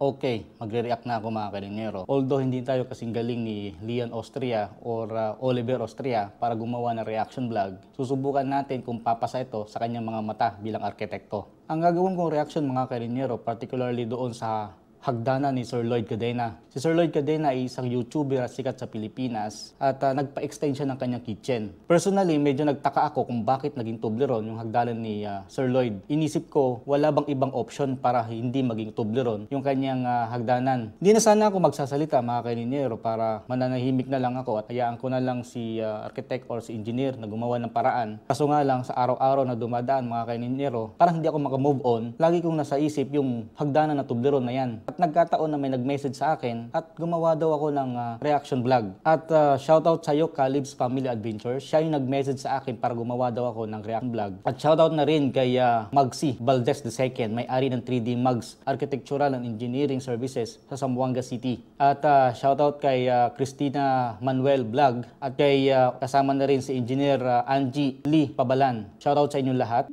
okay, magre-react na ako mga kalinero. Although hindi tayo kasing galing ni Leon Austria or uh, Oliver Austria para gumawa ng reaction vlog, susubukan natin kung papasa ito sa kanyang mga mata bilang arkitekto. Ang gagawin kong reaction mga kalinero, particularly doon sa hagdanan ni Sir Lloyd Cadena. Si Sir Lloyd Cadena ay isang YouTuber at sikat sa Pilipinas at uh, nagpa-extend siya ng kanyang kitchen. Personally, medyo nagtaka ako kung bakit naging Toblerone yung hagdanan ni uh, Sir Lloyd. Inisip ko, wala bang ibang option para hindi maging Toblerone yung kanyang uh, hagdanan. Hindi na sana ako magsasalita mga kaininero para mananahimik na lang ako at hayaan ko na lang si uh, architect or si engineer na gumawa ng paraan. Kaso nga lang sa araw-araw na dumadaan mga kaininero, parang hindi ako makamove on. Lagi kong nasa isip yung hagdanan na Toblerone na yan. At nagkataon na may nag-message sa akin at gumawa daw ako ng uh, reaction vlog. At uh, shoutout sa iyo, Calib's Family Adventures. Siya yung nag-message sa akin para gumawa daw ako ng reaction vlog. At shoutout na rin kay uh, Magsi Valdez II, may-ari ng 3D Mags, Architectural and Engineering Services sa Zamboanga City. At uh, shoutout kay uh, Christina Manuel Vlog at kay uh, kasama na rin si Engineer uh, Angie Lee Pabalan. Shoutout sa inyong lahat.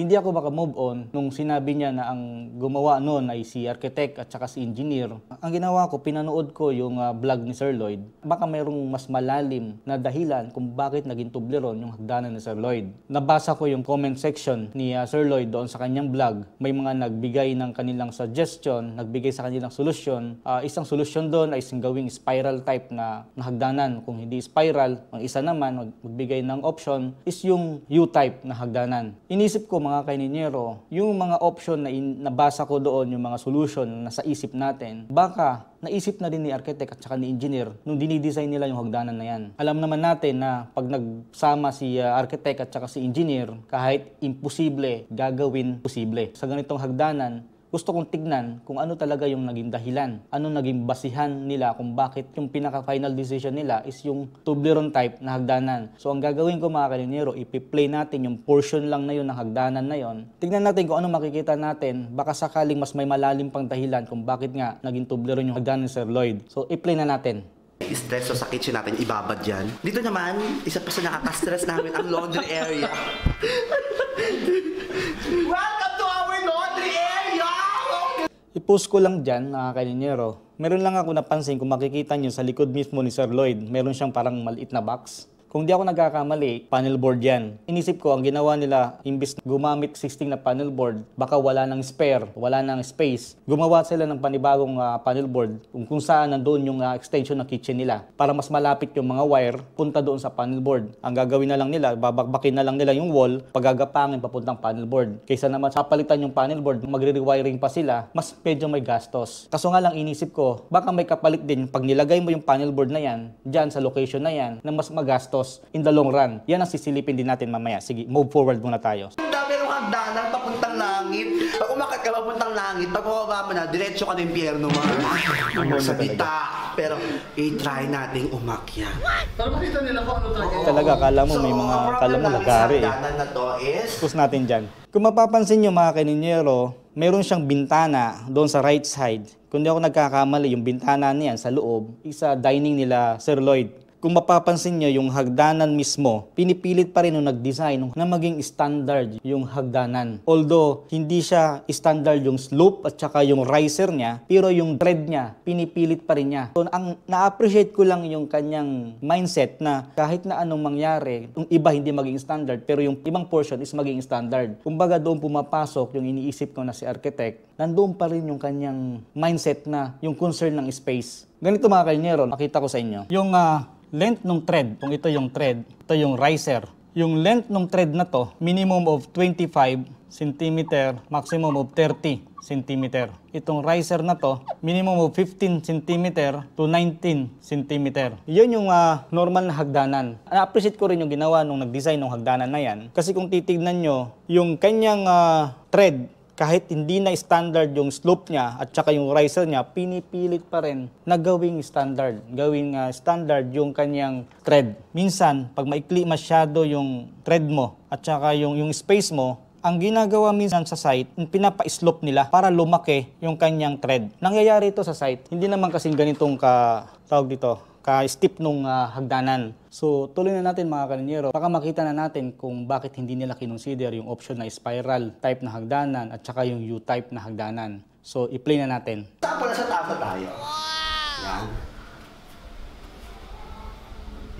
Hindi ako makamove on nung sinabi niya na ang gumawa noon ay si architect at saka si engineer. Ang ginawa ko, pinanood ko yung uh, vlog ni Sir Lloyd. Baka mayroong mas malalim na dahilan kung bakit naging tubleron yung hagdanan ni Sir Lloyd. Nabasa ko yung comment section ni uh, Sir Lloyd doon sa kanyang vlog. May mga nagbigay ng kanilang suggestion, nagbigay sa kanilang solusyon. Uh, isang solusyon doon ay singgawing spiral type na, na hagdanan. Kung hindi spiral, ang isa naman magbigay ng option is yung U-type na hagdanan. Inisip ko mga mga kaininero, yung mga option na in, nabasa ko doon, yung mga solution na sa isip natin, baka naisip na din ni architect at saka ni engineer nung dinidesign nila yung hagdanan na yan. Alam naman natin na pag nagsama si uh, architect at saka si engineer, kahit imposible, gagawin posible. Sa ganitong hagdanan, gusto kong tignan kung ano talaga yung naging dahilan. Ano naging basihan nila kung bakit yung pinaka-final decision nila is yung tubleron type na hagdanan. So ang gagawin ko mga kalinero, ipi-play natin yung portion lang na yun ng hagdanan na yun. Tignan natin kung ano makikita natin. Baka sakaling mas may malalim pang dahilan kung bakit nga naging tubleron yung hagdanan ni Sir Lloyd. So i-play na natin stress so sa kitchen natin ibabad yan. Dito naman, isa pa sa nakaka-stress namin ang laundry area. wow! I-post ko lang dyan, mga kaninero. Meron lang ako napansin kung makikita nyo sa likod mismo ni Sir Lloyd, meron siyang parang maliit na box. Kung di ako nagkakamali, panel board yan. Inisip ko, ang ginawa nila, imbis gumamit existing na panel board, baka wala ng spare, wala ng space. Gumawa sila ng panibagong uh, panel board kung, kung saan nandoon yung uh, extension ng kitchen nila para mas malapit yung mga wire punta doon sa panel board. Ang gagawin na lang nila, babakbakin na lang nila yung wall, pagagapangin papuntang panel board. Kaysa naman kapalitan yung panel board, magre-rewiring pa sila, mas medyo may gastos. Kaso nga lang inisip ko, baka may kapalit din pag nilagay mo yung panel board na yan, dyan sa location na yan, na mas magastos pesos in the long run. Yan ang sisilipin din natin mamaya. Sige, move forward muna tayo. Dami ng hagdanan papuntang langit. Pag umakit ka papuntang langit, pag bumaba mo na, diretso ka ng impyerno mo. Ano sa bita. Pero i-try nating umakyat. Pero makita nila ko ano talaga. Oo. Talaga, kala mo may mga, ang kala mo lagari eh. hagdanan na to is, Focus natin dyan. Kung mapapansin nyo mga kaninyero, meron siyang bintana doon sa right side. Kung di ako nagkakamali, yung bintana niyan sa loob, isa dining nila Sir Lloyd kung mapapansin nyo yung hagdanan mismo, pinipilit pa rin nung nag-design na maging standard yung hagdanan. Although, hindi siya standard yung slope at saka yung riser niya, pero yung tread niya, pinipilit pa rin niya. So, ang na-appreciate ko lang yung kanyang mindset na kahit na anong mangyari, yung iba hindi maging standard, pero yung ibang portion is maging standard. Kumbaga doon pumapasok yung iniisip ko na si architect, nandoon pa rin yung kanyang mindset na yung concern ng space Ganito mga kainero, nakita ko sa inyo. Yung uh, length ng thread, kung ito yung thread, ito yung riser. Yung length ng thread na to, minimum of 25 cm, maximum of 30 cm. Itong riser na to, minimum of 15 cm to 19 cm. Yun yung uh, normal na hagdanan. Na-appreciate ko rin yung ginawa nung nag-design ng hagdanan na yan. Kasi kung titignan nyo, yung kanyang uh, thread, kahit hindi na standard yung slope niya at saka yung riser niya, pinipilit pa rin na gawing standard. Gawing uh, standard yung kanyang tread. Minsan, pag maikli masyado yung tread mo at saka yung, yung space mo, ang ginagawa minsan sa site, pinapa-slope nila para lumaki yung kanyang tread. Nangyayari ito sa site. Hindi naman kasing ganitong ka, tawag dito, ka-steep nung uh, hagdanan. So tuloy na natin mga kaninyero, baka makita na natin kung bakit hindi nila kinonsider yung option na spiral type na hagdanan at saka yung U-type na hagdanan. So i-play na natin. Saan na sa taas tayo? Wow! Yan.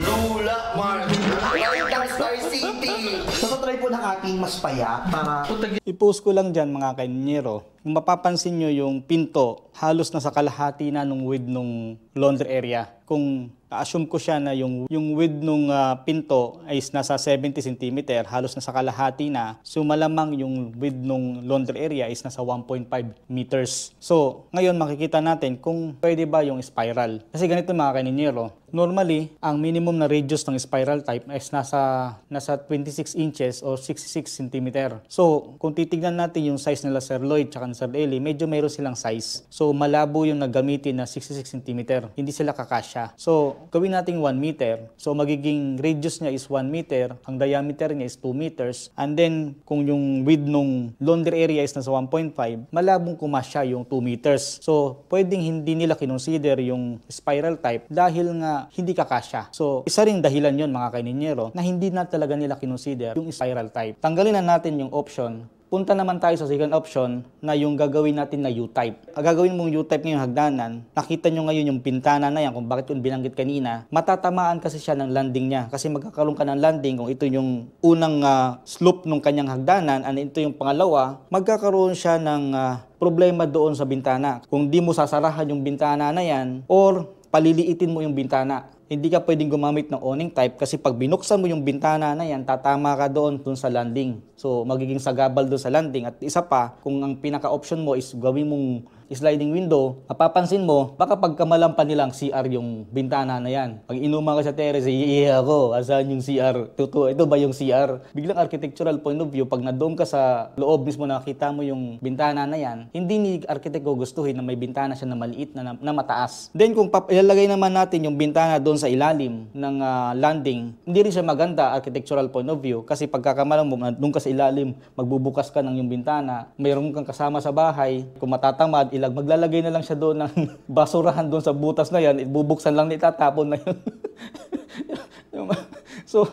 Lula Martin! Star So, So, try po ng aking mas payat para... I-post ko lang dyan mga kainyero. Kung mapapansin nyo yung pinto, halos nasa kalahati na nung width nung laundry area. Kung assume ko siya na yung, yung width nung uh, pinto ay nasa 70 cm, halos nasa kalahati na. So malamang yung width nung laundry area is nasa 1.5 meters. So ngayon makikita natin kung pwede ba yung spiral. Kasi ganito mga kaninyero, Normally, ang minimum na radius ng spiral type is nasa, nasa 26 inches or 66 cm. So, kung titingnan natin yung size nila Sir Lloyd at Sir Eli, medyo meron silang size. So, malabo yung nagamitin na 66 cm. Hindi sila kakasya. So, gawin natin 1 meter. So, magiging radius niya is 1 meter. Ang diameter niya is 2 meters. And then, kung yung width nung laundry area is nasa 1.5, malabong kumasya yung 2 meters. So, pwedeng hindi nila kinonsider yung spiral type dahil nga hindi kakasya. So, isa ring dahilan yon mga kaininero na hindi na talaga nila kinonsider yung spiral type. Tanggalin na natin yung option punta naman tayo sa second option na yung gagawin natin na U-type. Gagawin mong U-type ngayong hagdanan, nakita nyo ngayon yung pintana na yan kung bakit yung binanggit kanina, matatamaan kasi siya ng landing niya. Kasi magkakaroon ka ng landing kung ito yung unang uh, slope ng kanyang hagdanan at ito yung pangalawa, magkakaroon siya ng uh, problema doon sa bintana. Kung di mo sasarahan yung bintana na yan or paliliitin mo yung bintana. Hindi ka pwedeng gumamit ng awning type kasi pag binuksan mo yung bintana na yan, tatama ka doon dun sa landing. So magiging sagabal doon sa landing. At isa pa, kung ang pinaka-option mo is gawin mong sliding window, mapapansin mo, baka pagkamalampan nilang CR yung bintana na yan. Pag inuman ka sa terrace, eh, iiya ko, asan yung CR? Tuto, ito ba yung CR? Biglang architectural point of view, pag nadoon ka sa loob mismo, nakita mo yung bintana na yan, hindi ni arkitekto gustuhin na may bintana siya na maliit na, na, na mataas. Then kung pap- ilalagay naman natin yung bintana doon sa ilalim ng uh, landing, hindi rin siya maganda architectural point of view kasi pagkakamalam mo, nandun ka sa ilalim, magbubukas ka ng yung bintana, mayroon kang kasama sa bahay, kung matatamad, ilag, maglalagay na lang siya doon ng basurahan doon sa butas na yan, ibubuksan lang nila, itatapon na yun. so,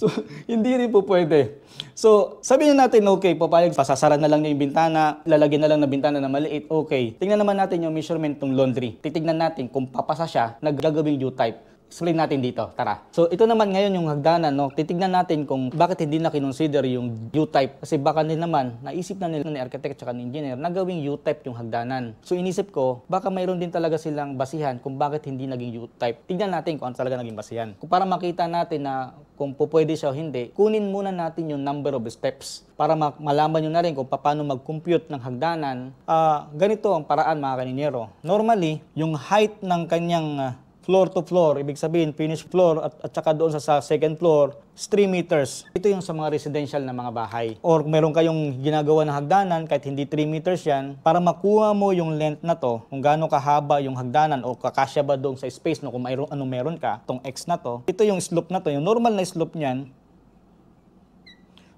so, hindi rin po pwede. So, sabihin na natin, okay, papayag, pasasara na lang niya yung bintana, lalagyan na lang na bintana na maliit, okay. Tingnan naman natin yung measurement ng laundry. Titignan natin kung papasa siya, naggagawing U-type explain natin dito. Tara. So ito naman ngayon yung hagdanan, no? Titignan natin kung bakit hindi na kinonsider yung U-type. Kasi baka din naman, naisip na nila ni architect at ni engineer na gawing U-type yung hagdanan. So inisip ko, baka mayroon din talaga silang basihan kung bakit hindi naging U-type. Tignan natin kung ano talaga naging basihan. Kung para makita natin na kung pupwede siya o hindi, kunin muna natin yung number of steps para malaman nyo na rin kung paano mag-compute ng hagdanan. Uh, ganito ang paraan mga kaninero. Normally, yung height ng kanyang uh, floor to floor, ibig sabihin finished floor at, at saka doon sa, sa second floor, 3 meters. Ito yung sa mga residential na mga bahay. Or meron kayong ginagawa na hagdanan, kahit hindi 3 meters yan, para makuha mo yung length na to, kung gaano kahaba yung hagdanan o kakasya ba doon sa space no, kung mayroon, ano meron ka, tong X na to, ito yung slope na to, yung normal na slope niyan,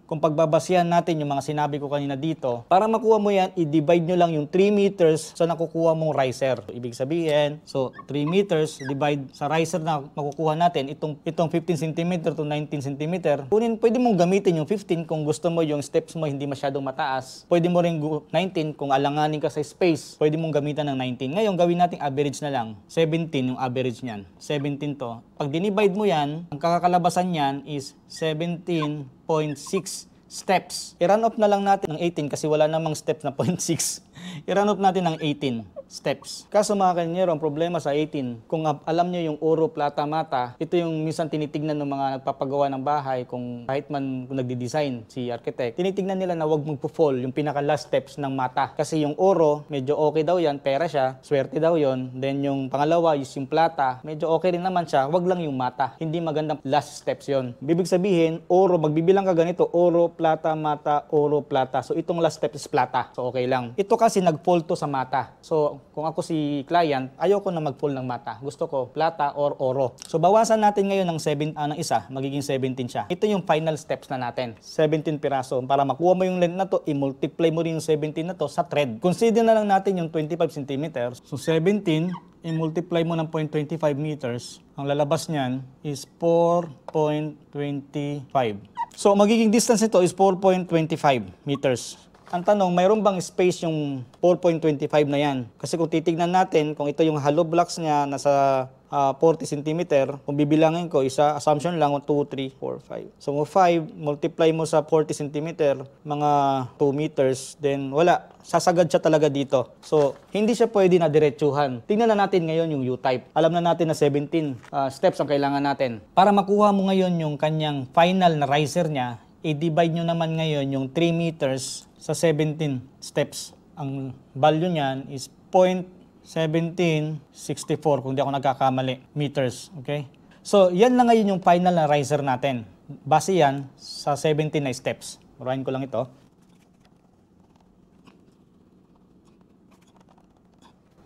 kung pagbabasihan natin yung mga sinabi ko kanina dito, para makuha mo yan, i-divide nyo lang yung 3 meters sa nakukuha mong riser. So, ibig sabihin, so 3 meters divide sa riser na makukuha natin, itong, itong 15 cm to 19 cm, kunin, pwede mong gamitin yung 15 kung gusto mo yung steps mo hindi masyadong mataas. Pwede mo rin 19 kung alanganin ka sa space. Pwede mong gamitan ng 19. Ngayon, gawin natin average na lang. 17 yung average niyan. 17 to. Pag dinivide mo yan, ang kakakalabasan niyan is 17 0.6 steps. I-run off na lang natin ng 18 kasi wala namang steps na 0.6. I-run natin ang 18 steps. Kaso mga kanyero, ang problema sa 18, kung alam nyo yung oro, plata, mata, ito yung minsan tinitignan ng mga nagpapagawa ng bahay kung kahit man kung nagdi-design si architect, tinitignan nila na wag magpo-fall yung pinaka last steps ng mata. Kasi yung oro, medyo okay daw yan, pera siya, swerte daw yon Then yung pangalawa, is yung plata, medyo okay rin naman siya, wag lang yung mata. Hindi magandang last steps yon Bibig sabihin, oro, magbibilang ka ganito, oro, plata, mata, oro, plata. So itong last step is plata. So okay lang. Ito kasi kasi nag-fall to sa mata. So, kung ako si client, ayoko na mag-fall ng mata. Gusto ko plata or oro. So, bawasan natin ngayon ng, 7, ah, ng isa, magiging 17 siya. Ito yung final steps na natin. 17 piraso. Para makuha mo yung length na to, i-multiply mo rin yung 17 na to sa thread. Consider na lang natin yung 25 cm. So, 17, i-multiply mo ng 0.25 meters. Ang lalabas niyan is 4.25. So, magiging distance nito is 4.25 meters. Ang tanong, mayroon bang space yung 4.25 na yan? Kasi kung titignan natin, kung ito yung hollow blocks niya nasa uh, 40 cm, kung bibilangin ko, isa assumption lang, 2, 3, 4, 5. So, 5, multiply mo sa 40 cm, mga 2 meters, then wala. Sasagad siya talaga dito. So, hindi siya pwede na diretsuhan. Tingnan na natin ngayon yung U-type. Alam na natin na 17 uh, ah, steps ang kailangan natin. Para makuha mo ngayon yung kanyang final na riser niya, i-divide nyo naman ngayon yung 3 meters sa 17 steps. Ang value niyan is 0.1764 kung di ako nagkakamali meters. Okay? So, yan na ngayon yung final na riser natin. Base yan sa 17 na steps. Murahin ko lang ito.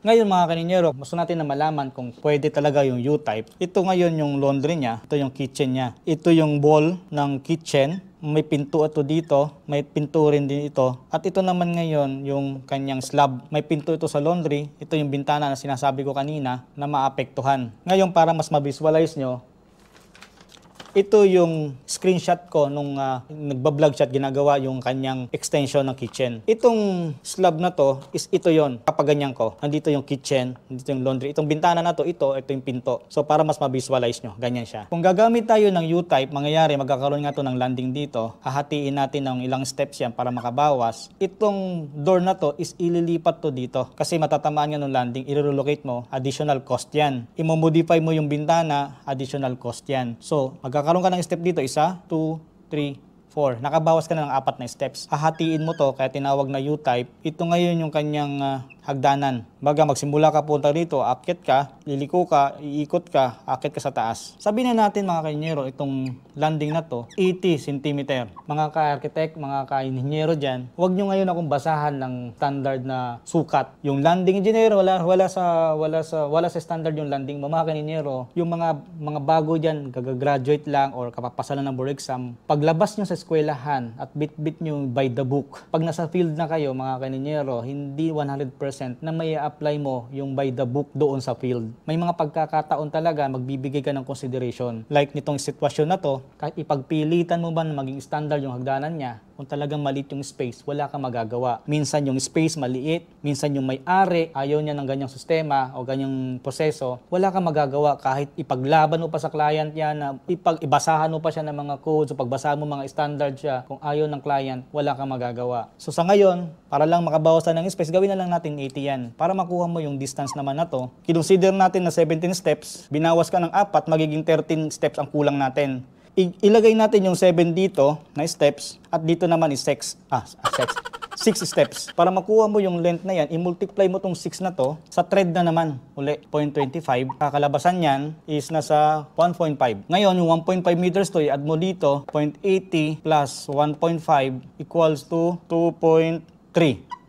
Ngayon mga kaninyero, gusto natin na malaman kung pwede talaga yung U-type. Ito ngayon yung laundry niya, ito yung kitchen niya. Ito yung bowl ng kitchen may pinto ito dito, may pinto rin din ito. At ito naman ngayon, yung kanyang slab. May pinto ito sa laundry. Ito yung bintana na sinasabi ko kanina na maapektuhan. Ngayon, para mas mabisualize nyo, ito yung screenshot ko nung uh, ah, nagbablog siya at ginagawa yung kanyang extension ng kitchen. Itong slab na to is ito yon. Kapag ganyan ko, nandito yung kitchen, nandito yung laundry. Itong bintana na to, ito, ito yung pinto. So para mas ma-visualize nyo, ganyan siya. Kung gagamit tayo ng U-type, mangyayari magkakaroon nga to ng landing dito. Hahatiin natin ng ilang steps yan para makabawas. Itong door na to is ililipat to dito. Kasi matatamaan nga ng landing, i-relocate mo, additional cost yan. I-modify mo yung bintana, additional cost yan. So, magkakaroon Kakaroon ka ng step dito. Isa, two, three, 4. Nakabawas ka na ng apat na steps. Hahatiin mo to kaya tinawag na U-type. Ito ngayon yung kanyang uh, hagdanan. Baga magsimula ka punta rito, akit ka, liliko ka, iikot ka, akit ka sa taas. Sabi na natin mga kainyero, itong landing na to, 80 cm. Mga ka-architect, mga ka-inhinyero dyan, huwag nyo ngayon akong basahan ng standard na sukat. Yung landing engineer, wala, wala, sa, wala, sa, wala sa standard yung landing. Mga kainyero, oh, yung mga, mga bago dyan, gagagraduate lang or kapapasa lang ng board exam, paglabas nyo sa eskwelahan at bit-bit nyo by the book. Pag nasa field na kayo, mga kaninyero, hindi 100% na may apply mo yung by the book doon sa field. May mga pagkakataon talaga magbibigay ka ng consideration. Like nitong sitwasyon na to, kahit ipagpilitan mo ba na maging standard yung hagdanan niya, kung talagang maliit yung space, wala kang magagawa. Minsan yung space maliit, minsan yung may-ari, ayaw niya ng ganyang sistema o ganyang proseso, wala kang magagawa kahit ipaglaban mo pa sa client yan, na ipag ibasahan mo pa siya ng mga codes o pagbasahan mo mga standard siya, kung ayaw ng client, wala kang magagawa. So sa ngayon, para lang makabawasan ng space, gawin na lang natin 80 yan. Para makuha mo yung distance naman na to, kinonsider natin na 17 steps, binawas ka ng 4, magiging 13 steps ang kulang natin ilagay natin yung 7 dito na steps at dito naman is 6 ah 6 6 steps para makuha mo yung length na yan i-multiply mo tong 6 na to sa thread na naman uli 0.25 kakalabasan niyan is nasa 1.5 ngayon yung 1.5 meters to i-add mo dito 0.80 plus 1.5 equals to 2.3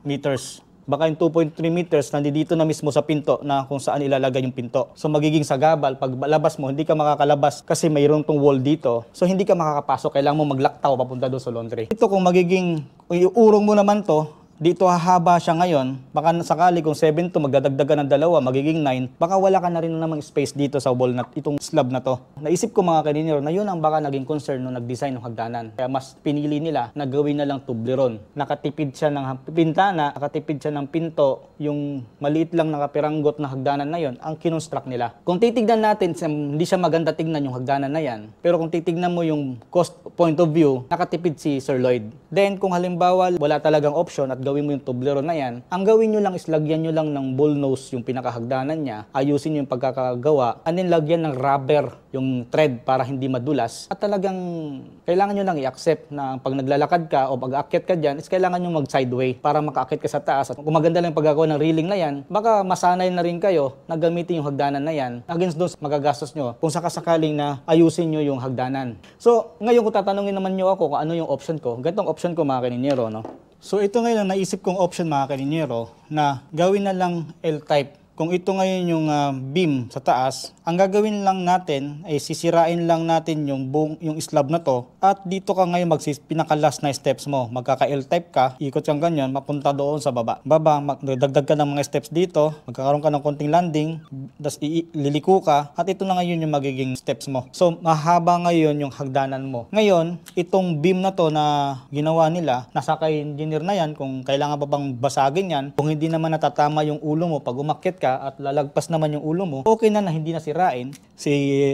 meters baka yung 2.3 meters nandito na mismo sa pinto na kung saan ilalagay yung pinto. So magiging sagabal, pag labas mo, hindi ka makakalabas kasi mayroon tong wall dito. So hindi ka makakapasok, kailangan mo maglaktaw papunta doon sa laundry. Ito kung magiging, kung iurong mo naman to, dito hahaba siya ngayon, baka sakali kung 7 to magdadagdagan ng dalawa, magiging 9, baka wala ka na rin namang space dito sa wall na itong slab na to. Naisip ko mga kaninero na yun ang baka naging concern nung nag-design ng hagdanan. Kaya mas pinili nila na gawin na lang tubleron. Nakatipid siya ng pintana, nakatipid siya ng pinto, yung maliit lang nakapiranggot na hagdanan na yon ang kinonstruct nila. Kung titignan natin, hindi siya maganda tingnan yung hagdanan na yan, pero kung titignan mo yung cost point of view, nakatipid si Sir Lloyd. Then kung halimbawa wala talagang option at gawin mo yung tublero na yan, ang gawin nyo lang is lagyan nyo lang ng bullnose yung pinakahagdanan niya, ayusin yung pagkakagawa, and then lagyan ng rubber yung tread para hindi madulas. At talagang kailangan nyo lang i-accept na pag naglalakad ka o pag aakyat ka dyan, is kailangan nyo mag-sideway para makaakyat ka sa taas. At kung maganda lang paggawa ng reeling na yan, baka masanay na rin kayo na gamitin yung hagdanan na yan against those magagastos nyo kung sakasakaling na ayusin nyo yung hagdanan. So, ngayon kung tatanungin naman nyo ako kung ano yung option ko, gantong option ko mga kaninero, no? So ito ngayon ang naisip kong option mga kalinyero na gawin na lang L-type kung ito ngayon yung uh, beam sa taas, ang gagawin lang natin ay sisirain lang natin yung buong yung slab na to at dito ka ngayon magsis pinaka last na steps mo. Magkaka L type ka, ikot kang ganyan mapunta doon sa baba. Baba, magdagdag ka ng mga steps dito, magkakaroon ka ng konting landing, das liliko ka at ito na ngayon yung magiging steps mo. So mahaba ngayon yung hagdanan mo. Ngayon, itong beam na to na ginawa nila, nasa kay engineer na yan kung kailangan ba bang basagin yan. Kung hindi naman natatama yung ulo mo pag umakyat ka, at lalagpas naman yung ulo mo, okay na na hindi na sirain. Si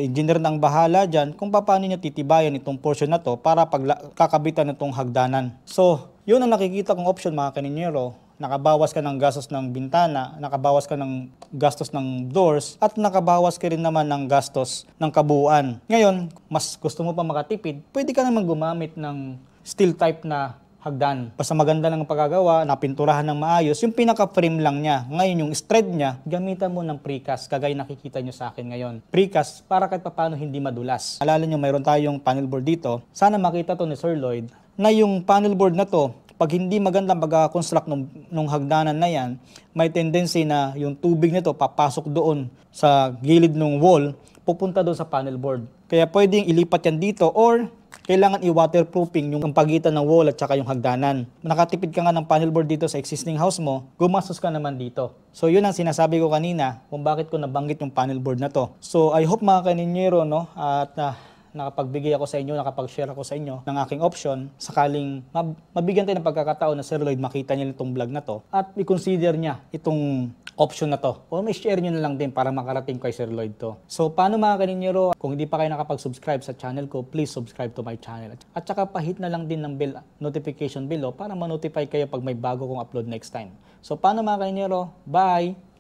engineer nang bahala dyan kung paano niya titibayan itong portion na to para pagkakabitan itong hagdanan. So, yun ang nakikita kong option mga kaninyero. Nakabawas ka ng gastos ng bintana, nakabawas ka ng gastos ng doors, at nakabawas ka rin naman ng gastos ng kabuuan. Ngayon, mas gusto mo pa makatipid, pwede ka naman gumamit ng steel type na hagdan. Basta maganda ng pagkagawa, napinturahan ng maayos, yung pinaka-frame lang niya. Ngayon, yung thread niya, gamitan mo ng precast, kagaya nakikita niyo sa akin ngayon. Precast, para kahit papano hindi madulas. Alala niyo, mayroon tayong panel board dito. Sana makita to ni Sir Lloyd na yung panel board na to, pag hindi maganda pagka-construct nung, nung hagdanan na yan, may tendency na yung tubig nito papasok doon sa gilid ng wall, pupunta doon sa panel board. Kaya pwedeng ilipat yan dito or kailangan i-waterproofing yung pagitan ng wall at saka yung hagdanan. Nakatipid ka nga ng panel board dito sa existing house mo, gumastos ka naman dito. So yun ang sinasabi ko kanina kung bakit ko nabanggit yung panel board na to. So I hope mga kaninyero no at uh, nakapagbigay ako sa inyo, nakapag-share ako sa inyo ng aking option sakaling mab- mabigyan tayo ng pagkakataon na Sir Lloyd makita niya itong vlog na to at i-consider niya itong option na to. O may share nyo na lang din para makarating kay Sir Lloyd to. So paano mga kaninero, kung hindi pa kayo nakapag-subscribe sa channel ko, please subscribe to my channel. At saka pahit na lang din ng bell, notification below oh, para ma-notify kayo pag may bago kong upload next time. So paano mga kaninero, bye!